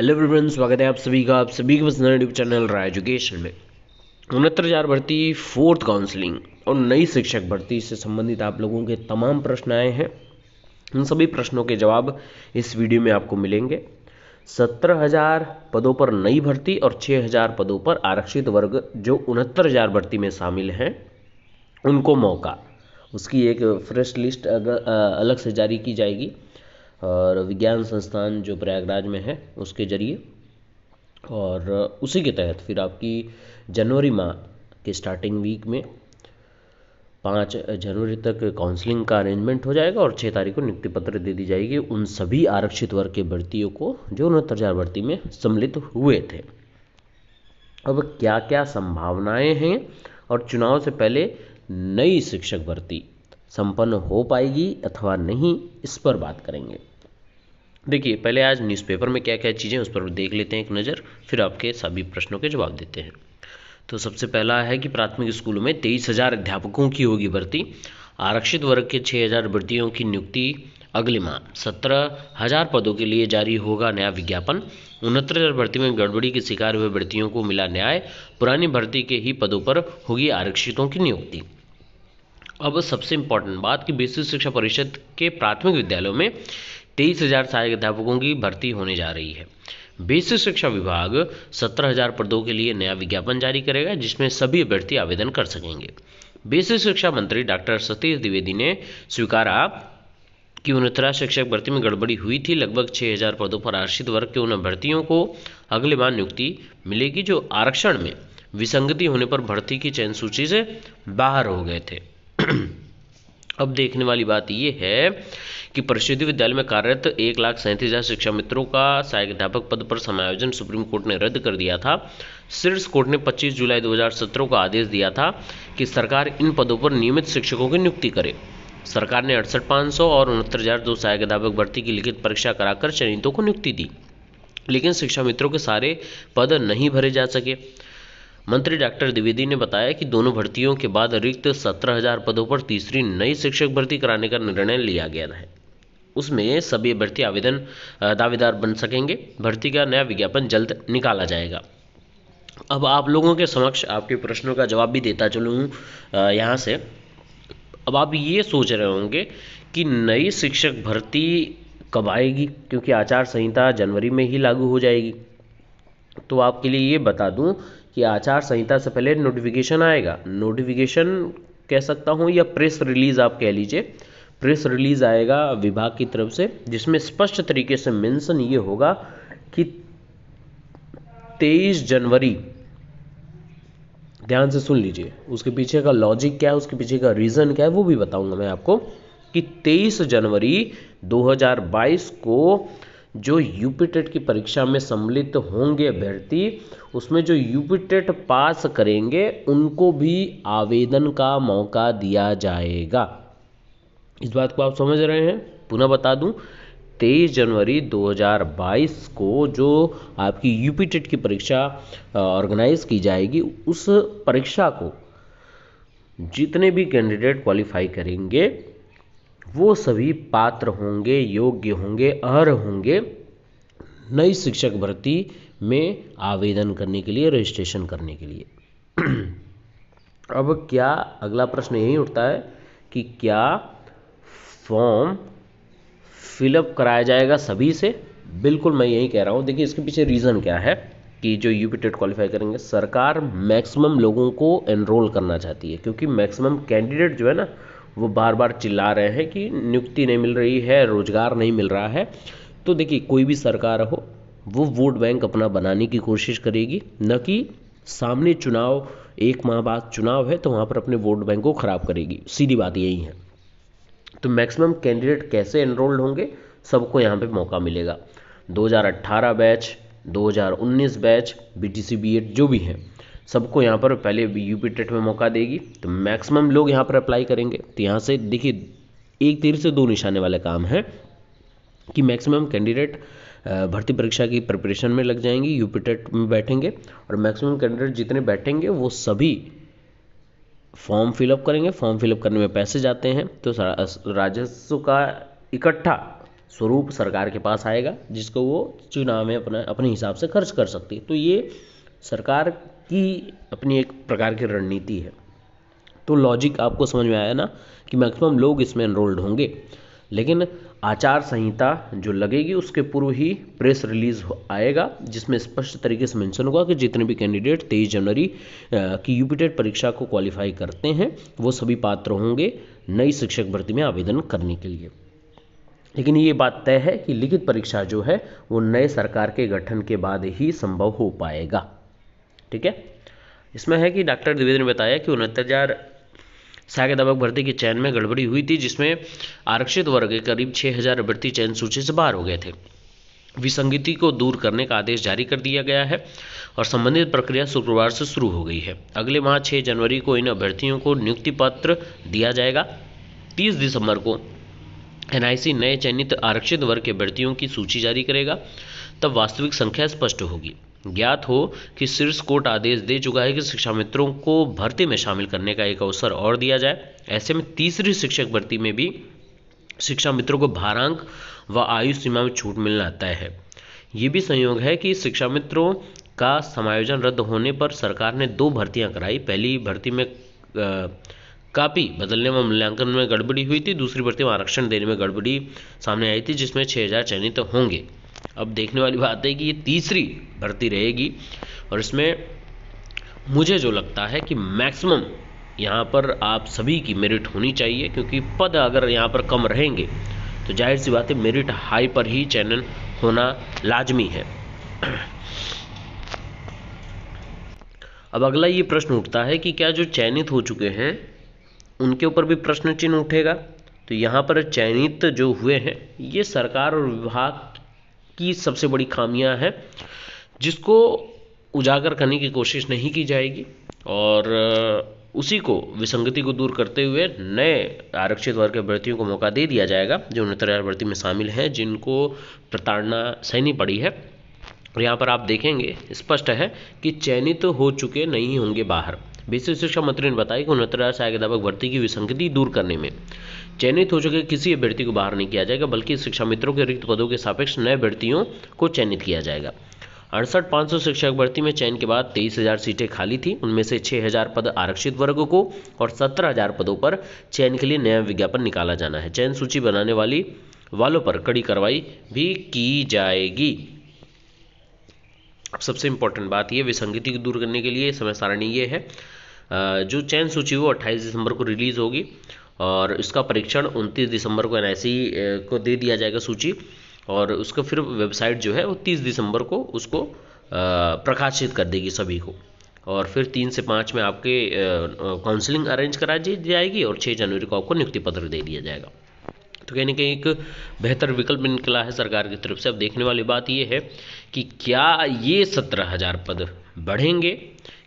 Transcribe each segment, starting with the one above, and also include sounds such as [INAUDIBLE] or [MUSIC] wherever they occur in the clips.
hello friends स्वागत है आप सभी का आप सभी के पास यूट्यूब चैनल रहा एजुकेशन में उनहत्तर हज़ार भर्ती फोर्थ काउंसलिंग और नई शिक्षक भर्ती से संबंधित आप लोगों के तमाम प्रश्न आए हैं उन सभी प्रश्नों के जवाब इस वीडियो में आपको मिलेंगे सत्रह हज़ार पदों पर नई भर्ती और छः हज़ार पदों पर आरक्षित वर्ग जो उनहत्तर हज़ार भर्ती में शामिल हैं उनको मौका उसकी एक फ्रेश लिस्ट अगर अलग से जारी की जाएगी और विज्ञान संस्थान जो प्रयागराज में है उसके जरिए और उसी के तहत फिर आपकी जनवरी माह के स्टार्टिंग वीक में पाँच जनवरी तक काउंसलिंग का अरेंजमेंट हो जाएगा और छः तारीख को नियुक्ति पत्र दे दी जाएगी उन सभी आरक्षित वर्ग के भर्तियों को जो उनहत्तर हज़ार भर्ती में सम्मिलित हुए थे अब क्या क्या संभावनाएं हैं और चुनाव से पहले नई शिक्षक भर्ती संपन्न हो पाएगी अथवा नहीं इस पर बात करेंगे देखिए पहले आज न्यूज़पेपर में क्या क्या चीज़ें उस पर देख लेते हैं एक नज़र फिर आपके सभी प्रश्नों के जवाब देते हैं तो सबसे पहला है कि प्राथमिक स्कूलों में तेईस हज़ार अध्यापकों की होगी भर्ती आरक्षित वर्ग के छः हज़ार भर्तियों की नियुक्ति अगले माह सत्रह हजार पदों के लिए जारी होगा नया विज्ञापन उनहत्तर हज़ार भर्ती में गड़बड़ी के शिकार हुए भर्तियों को मिला न्याय पुरानी भर्ती के ही पदों पर होगी आरक्षितों की नियुक्ति अब सबसे इम्पोर्टेंट बात कि बेसिक शिक्षा परिषद के प्राथमिक विद्यालयों में तेईस हजार सहायक अध्यापकों की भर्ती होने जा रही है बेसिक शिक्षा विभाग सत्रह हजार पदों के लिए नया विज्ञापन जारी करेगा जिसमें सभी अभ्यर्थी आवेदन कर सकेंगे बेसिक शिक्षा मंत्री डॉक्टर सतीश द्विवेदी ने स्वीकारा कि उनतरा शिक्षक भर्ती में गड़बड़ी हुई थी लगभग 6000 पदों पर आरक्षित वर्ग के उन अभ्यर्थियों को अगले बार नियुक्ति मिलेगी जो आरक्षण में विसंगति होने पर भर्ती की चयन सूची से बाहर हो गए थे [CLEARS THROAT] अब देखने वाली बात यह है कि प्रसिद्ध विद्यालय में कार्यरत एक लाख सैंतीस हज़ार शिक्षा मित्रों का सहायक अध्यापक पद पर समायोजन सुप्रीम कोर्ट ने रद्द कर दिया था शीर्ष कोर्ट ने 25 जुलाई 2017 का आदेश दिया था कि सरकार इन पदों पर नियमित शिक्षकों की नियुक्ति करे सरकार ने अड़सठ पाँच सौ और उनहत्तर हज़ार दो सहायक अध्यापक भर्ती की लिखित परीक्षा कराकर चयनितों को नियुक्ति दी लेकिन शिक्षा मित्रों के सारे पद नहीं भरे जा सके मंत्री डॉक्टर द्विवेदी ने बताया कि दोनों भर्तियों के बाद रिक्त सत्रह हजार पदों पर तीसरी नई शिक्षक भर्ती कराने का निर्णय लिया गया है उसमें सभी भर्ती आवेदन दावेदार बन सकेंगे भर्ती का नया विज्ञापन जल्द निकाला जाएगा अब आप लोगों के समक्ष आपके प्रश्नों का जवाब भी देता चलूँ यहाँ से अब आप ये सोच रहे होंगे कि नई शिक्षक भर्ती कब आएगी क्योंकि आचार संहिता जनवरी में ही लागू हो जाएगी तो आपके लिए ये बता दूं कि आचार संहिता से पहले नोटिफिकेशन आएगा नोटिफिकेशन कह सकता हूँ या प्रेस रिलीज़ आप कह लीजिए प्रेस रिलीज़ आएगा विभाग की तरफ से जिसमें स्पष्ट तरीके से मेंशन ये होगा कि 23 जनवरी ध्यान से सुन लीजिए उसके पीछे का लॉजिक क्या है उसके पीछे का रीज़न क्या है वो भी बताऊंगा मैं आपको कि 23 जनवरी 2022 को जो यूपी टेट e की परीक्षा में सम्मिलित होंगे अभ्यर्थी उसमें जो यूपी टेट e पास करेंगे उनको भी आवेदन का मौका दिया जाएगा इस बात को आप समझ रहे हैं पुनः बता दूं तेईस जनवरी 2022 को जो आपकी यूपी टेट e की परीक्षा ऑर्गेनाइज की जाएगी उस परीक्षा को जितने भी कैंडिडेट क्वालिफाई करेंगे वो सभी पात्र होंगे योग्य होंगे अर् होंगे नई शिक्षक भर्ती में आवेदन करने के लिए रजिस्ट्रेशन करने के लिए [CLEARS THROAT] अब क्या अगला प्रश्न यही उठता है कि क्या फॉर्म फिलअप कराया जाएगा सभी से बिल्कुल मैं यही कह रहा हूँ देखिए इसके पीछे रीज़न क्या है कि जो यूपी टेट क्वालिफाई करेंगे सरकार मैक्सिमम लोगों को एनरोल करना चाहती है क्योंकि मैक्सिमम कैंडिडेट जो है ना वो बार बार चिल्ला रहे हैं कि नियुक्ति नहीं मिल रही है रोज़गार नहीं मिल रहा है तो देखिए कोई भी सरकार हो वो वोट बैंक अपना बनाने की कोशिश करेगी न कि सामने चुनाव एक माह बाद चुनाव है तो वहाँ पर अपने वोट बैंक को ख़राब करेगी सीधी बात यही है तो मैक्सिमम कैंडिडेट कैसे एनरोल्ड होंगे सबको यहाँ पे मौका मिलेगा 2018 बैच 2019 बैच बी टी जो भी हैं सबको यहाँ पर पहले यूपी टेट में मौका देगी तो मैक्सिमम लोग यहाँ पर अप्लाई करेंगे तो यहाँ से देखिए एक तीर से दो निशाने वाले काम है कि मैक्सिमम कैंडिडेट भर्ती परीक्षा की प्रिपरेशन में लग जाएंगे यूपी टेट में बैठेंगे और मैक्सिमम कैंडिडेट जितने बैठेंगे वो सभी फॉर्म फिलअप करेंगे फॉर्म फिलअप करने में पैसे जाते हैं तो राजस्व का इकट्ठा स्वरूप सरकार के पास आएगा जिसको वो चुनाव में अपना अपने हिसाब से खर्च कर सकती है तो ये सरकार की अपनी एक प्रकार की रणनीति है तो लॉजिक आपको समझ में आया ना कि मैक्सिमम लोग इसमें एनरोल्ड होंगे लेकिन आचार संहिता जो लगेगी उसके पूर्व ही प्रेस रिलीज आएगा जिसमें स्पष्ट तरीके से मेंशन होगा कि जितने भी कैंडिडेट तेईस जनवरी की यूपीटेट परीक्षा को क्वालिफाई करते हैं वो सभी पात्र होंगे नई शिक्षक भर्ती में आवेदन करने के लिए लेकिन ये बात तय है कि लिखित परीक्षा जो है वो नए सरकार के गठन के बाद ही संभव हो पाएगा ठीक है इसमें है कि डॉक्टर द्विवेदी ने बताया कि उनहत्तर हज़ार सहायक अध्यापक भर्ती के चयन में गड़बड़ी हुई थी जिसमें आरक्षित वर्ग के करीब छह हज़ार अभ्यर्थी चयन सूची से बाहर हो गए थे विसंगति को दूर करने का आदेश जारी कर दिया गया है और संबंधित प्रक्रिया शुक्रवार से शुरू हो गई है अगले माह छह जनवरी को इन अभ्यर्थियों को नियुक्ति पत्र दिया जाएगा तीस दिसंबर को एनआईसी नए चयनित आरक्षित वर्ग के अभ्यर्थियों की सूची जारी करेगा तब वास्तविक संख्या स्पष्ट होगी ज्ञात हो कि शीर्ष कोर्ट आदेश दे चुका है कि शिक्षा मित्रों को भर्ती में शामिल करने का एक अवसर और दिया जाए ऐसे में तीसरी शिक्षक भर्ती में भी शिक्षा मित्रों को भारांक व आयु सीमा में छूट मिलना तय है ये भी संयोग है कि शिक्षा मित्रों का समायोजन रद्द होने पर सरकार ने दो भर्तियां कराई पहली भर्ती में कापी बदलने व मूल्यांकन में गड़बड़ी हुई थी दूसरी भर्ती में आरक्षण देने में गड़बड़ी सामने आई थी जिसमें हजार चयनित होंगे अब देखने वाली बात है कि ये तीसरी भर्ती रहेगी और इसमें मुझे जो लगता है कि मैक्सिमम यहाँ पर आप सभी की मेरिट होनी चाहिए क्योंकि पद अगर यहाँ पर कम रहेंगे तो जाहिर सी बात है मेरिट हाई पर ही चयन होना लाजमी है अब अगला ये प्रश्न उठता है कि क्या जो चयनित हो चुके हैं उनके ऊपर भी प्रश्न चिन्ह उठेगा तो यहाँ पर चयनित जो हुए हैं ये सरकार और विभाग की सबसे बड़ी खामियां हैं जिसको उजागर करने की कोशिश नहीं की जाएगी और उसी को विसंगति को दूर करते हुए नए आरक्षित वर्ग के अभ्यर्थियों को मौका दे दिया जाएगा जो उनहत्तर भर्ती में शामिल हैं जिनको प्रताड़ना सहनी पड़ी है और यहाँ पर आप देखेंगे स्पष्ट है कि चयनित तो हो चुके नहीं होंगे बाहर बेसिक शिक्षा मंत्री ने बताया कि उनहत्तर हजार सहायक अध्यापक भर्ती की विसंगति दूर करने में चयनित हो चुके किसी अभ्यर्थी को बाहर नहीं किया जाएगा बल्कि शिक्षा मित्रों के रिक्त पदों के सापेक्ष नए अभ्यर्थियों को चयनित किया जाएगा अड़सठ पाँच सौ शिक्षक भर्ती में चयन के बाद तेईस हजार सीटें खाली थी उनमें से छः हजार पद आरक्षित वर्ग को और सत्रह हजार पदों पर चयन के लिए नया विज्ञापन निकाला जाना है चयन सूची बनाने वाली वालों पर कड़ी कार्रवाई भी की जाएगी अब सबसे इंपॉर्टेंट बात यह विसंगति को दूर करने के लिए समय सारणी ये है जो चयन सूची वो 28 दिसंबर को रिलीज़ होगी और इसका परीक्षण 29 दिसंबर को एन को दे दिया जाएगा सूची और उसका फिर वेबसाइट जो है वो 30 दिसंबर को उसको प्रकाशित कर देगी सभी को और फिर तीन से पाँच में आपके काउंसलिंग अरेंज करा दी जाएगी और छः जनवरी को आपको नियुक्ति पत्र दे दिया जाएगा तो कहीं ना कहीं एक बेहतर विकल्प निकला है सरकार की तरफ से अब देखने वाली बात ये है कि क्या ये सत्रह हज़ार पद बढ़ेंगे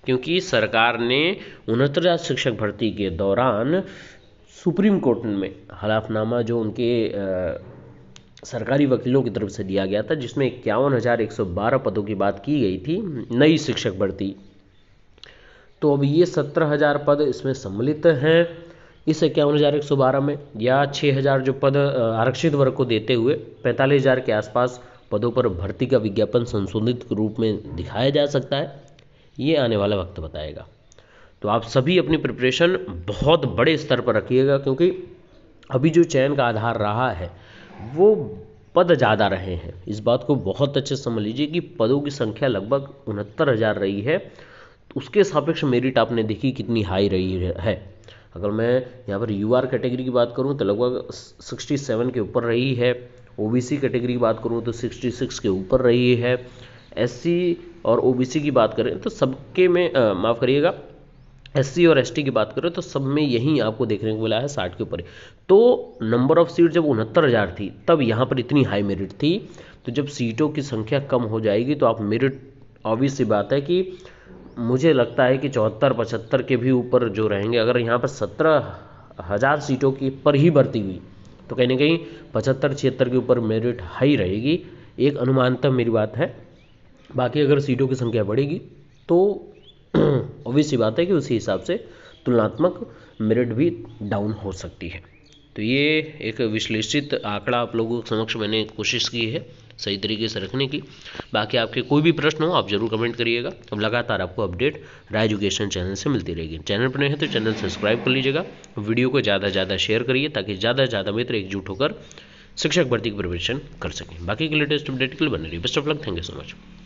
क्योंकि सरकार ने उनहत्तर शिक्षक भर्ती के दौरान सुप्रीम कोर्ट में हलफनामा जो उनके सरकारी वकीलों की तरफ से दिया गया था जिसमें इक्यावन हज़ार एक सौ बारह पदों की बात की गई थी नई शिक्षक भर्ती तो अब ये सत्रह हज़ार पद इसमें सम्मिलित हैं इस इक्यावन हज़ार एक सौ बारह में या छः हज़ार जो पद आरक्षित वर्ग को देते हुए पैंतालीस हज़ार के आसपास पदों पर भर्ती का विज्ञापन संशोधित रूप में दिखाया जा सकता है ये आने वाला वक्त बताएगा तो आप सभी अपनी प्रिपरेशन बहुत बड़े स्तर पर रखिएगा क्योंकि अभी जो चयन का आधार रहा है वो पद ज़्यादा रहे हैं इस बात को बहुत अच्छे समझ लीजिए कि पदों की संख्या लगभग उनहत्तर हज़ार रही है तो उसके सापेक्ष मेरिट आपने देखी कितनी हाई रही है अगर मैं यहाँ पर यू आर कैटेगरी की बात करूँ तो लगभग सिक्सटी सेवन के ऊपर रही है ओ बी सी कैटेगरी की बात करूँ तो सिक्सटी सिक्स के ऊपर रही है एस सी और ओबीसी की बात करें तो सबके में माफ़ करिएगा एस और एस की बात करें तो सब में यही आपको देखने को मिला है साठ के ऊपर तो नंबर ऑफ सीट जब उनहत्तर हज़ार थी तब यहाँ पर इतनी हाई मेरिट थी तो जब सीटों की संख्या कम हो जाएगी तो आप मेरिट ऑब्वियस सी बात है कि मुझे लगता है कि चौहत्तर पचहत्तर के भी ऊपर जो रहेंगे अगर यहाँ पर सत्रह हज़ार सीटों की पर ही भर्ती हुई तो कहीं ना कहीं पचहत्तर छिहत्तर के ऊपर मेरिट हाई रहेगी एक अनुमानता मेरी बात है बाकी अगर सीटों की संख्या बढ़ेगी तो ऑब्वियस [CLEARS THROAT] बात है कि उसी हिसाब से तुलनात्मक मेरिट भी डाउन हो सकती है तो ये एक विश्लेषित आंकड़ा आप लोगों के समक्ष मैंने कोशिश की है सही तरीके से रखने की बाकी आपके कोई भी प्रश्न हो आप जरूर कमेंट करिएगा अब लगातार आपको अपडेट राय एजुकेशन चैनल से मिलती रहेगी चैनल पर नहीं है तो चैनल सब्सक्राइब कर लीजिएगा वीडियो को ज़्यादा से ज़्यादा शेयर करिए ताकि ज़्यादा से ज़्यादा मित्र एकजुट होकर शिक्षक भर्ती की प्रिपरेशन कर सकें बाकी के लेटेस्ट अपडेट के लिए बने रही best of luck thank you so much